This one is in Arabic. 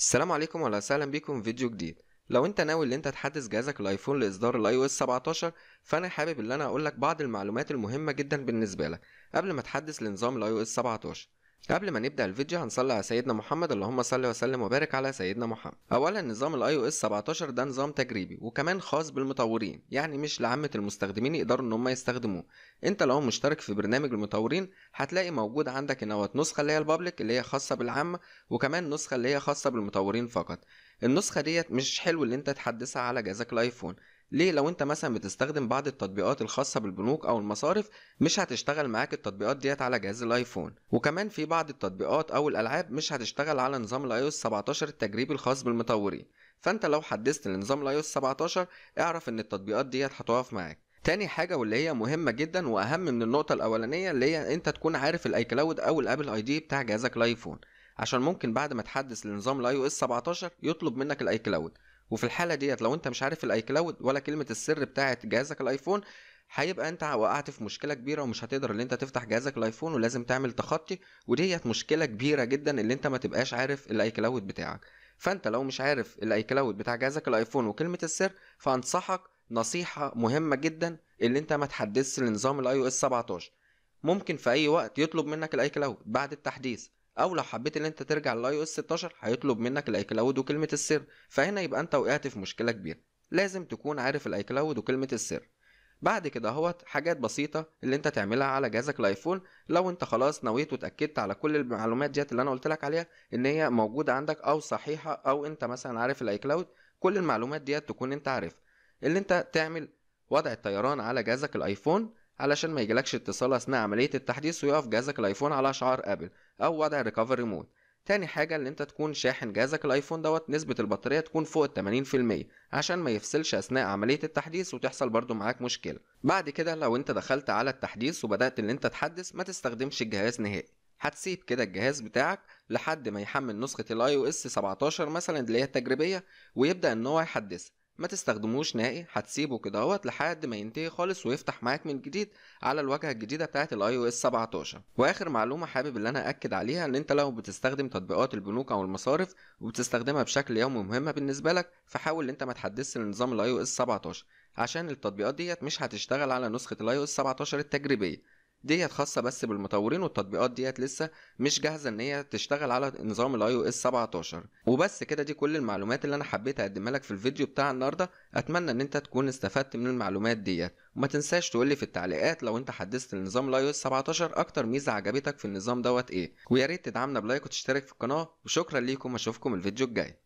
السلام عليكم ولا سهلا بيكم في فيديو جديد لو انت ناوي ان انت تحدث جهازك الايفون لاصدار الاي او اس 17 فانا حابب ان انا اقول لك بعض المعلومات المهمه جدا بالنسبه لك قبل ما تحدث لنظام الاي او اس 17 قبل ما نبدا الفيديو هنصلي على سيدنا محمد اللهم صل وسلم وبارك على سيدنا محمد اولا نظام الاي او اس 17 ده نظام تجريبي وكمان خاص بالمطورين يعني مش لعامه المستخدمين يقدروا ان هم يستخدموه انت لو مشترك في برنامج المطورين هتلاقي موجود عندك نوت نسخه اللي هي البابليك اللي هي خاصه بالعامه وكمان نسخه اللي هي خاصه بالمطورين فقط النسخه ديت مش حلو اللي انت تحدثها على جهازك الايفون ليه لو انت مثلا بتستخدم بعض التطبيقات الخاصه بالبنوك او المصارف مش هتشتغل معاك التطبيقات ديت على جهاز الايفون وكمان في بعض التطبيقات او الالعاب مش هتشتغل على نظام الاي او اس 17 التجريبي الخاص بالمطورين فانت لو حدثت لنظام الاي او اس 17 اعرف ان التطبيقات ديت هتقف معاك تاني حاجه واللي هي مهمه جدا واهم من النقطه الاولانيه اللي هي انت تكون عارف الاي كلاود او الابل اي دي بتاع جهازك الايفون عشان ممكن بعد ما تحدث لنظام الاي او اس 17 يطلب منك الاي كلاود وفي الحاله ديت لو انت مش عارف الاي كلاود ولا كلمه السر بتاعه جهازك الايفون هيبقى انت وقعت في مشكله كبيره ومش هتقدر ان انت تفتح جهازك الايفون ولازم تعمل تخطي وديت مشكله كبيره جدا اللي انت ما تبقاش عارف الاي كلاود بتاعك فانت لو مش عارف الاي كلاود بتاع جهازك الايفون وكلمه السر فانصحك نصيحه مهمه جدا ان انت ما تحدثش لنظام الاي او اس 17 ممكن في اي وقت يطلب منك الاي كلاود بعد التحديث او لو حبيت ان انت ترجع للاي او اس 16 هيطلب منك الاي كلاود وكلمه السر فهنا يبقى انت وقعت في مشكله كبيره لازم تكون عارف الاي كلاود وكلمه السر بعد كده اهوت حاجات بسيطة اللي انت تعملها على جهازك الايفون لو انت خلاص نويت واتأكدت على كل المعلومات ديت اللي انا قلت لك عليها ان هي موجودة عندك او صحيحة او انت مثلا عارف الاي كلاود كل المعلومات ديت تكون انت عارف اللي انت تعمل وضع الطيران على جهازك الايفون علشان ما يجيلكش اتصال اثناء عمليه التحديث ويقف جهازك الايفون على اشعار ابل او وضع ريكفري مود تاني حاجة إن أنت تكون شاحن جهازك الأيفون دوت نسبة البطارية تكون فوق ال 80% عشان ما يفصلش أثناء عملية التحديث وتحصل برده معاك مشكلة بعد كده لو أنت دخلت على التحديث وبدأت إن أنت تحدث ما تستخدمش الجهاز نهائي هتسيب كده الجهاز بتاعك لحد ما يحمل نسخة الاي او اس 17 مثلا اللي هي التجريبية ويبدأ إن هو يحدثها ما تستخدموش نهائي هتسيبه كده اهوت لحد ما ينتهي خالص ويفتح معاك من جديد على الواجهه الجديده بتاعه الاي او اس 17 واخر معلومه حابب ان انا اكد عليها ان انت لو بتستخدم تطبيقات البنوك او المصارف وبتستخدمها بشكل يومي مهمه بالنسبه لك فحاول ان انت ما تحدثش لنظام الاي او اس 17 عشان التطبيقات ديت مش هتشتغل على نسخه الاي او اس 17 التجريبيه ديت خاصه بس بالمطورين والتطبيقات ديت لسه مش جاهزه ان هي تشتغل على نظام الاي او اس 17 وبس كده دي كل المعلومات اللي انا حبيت اقدمها لك في الفيديو بتاع النهارده اتمنى ان انت تكون استفدت من المعلومات ديت وما تنساش تقول لي في التعليقات لو انت حدثت النظام الاي او اس 17 اكتر ميزه عجبتك في النظام دوت ايه ويا ريت تدعمنا بلايك وتشترك في القناه وشكرا ليكم اشوفكم الفيديو الجاي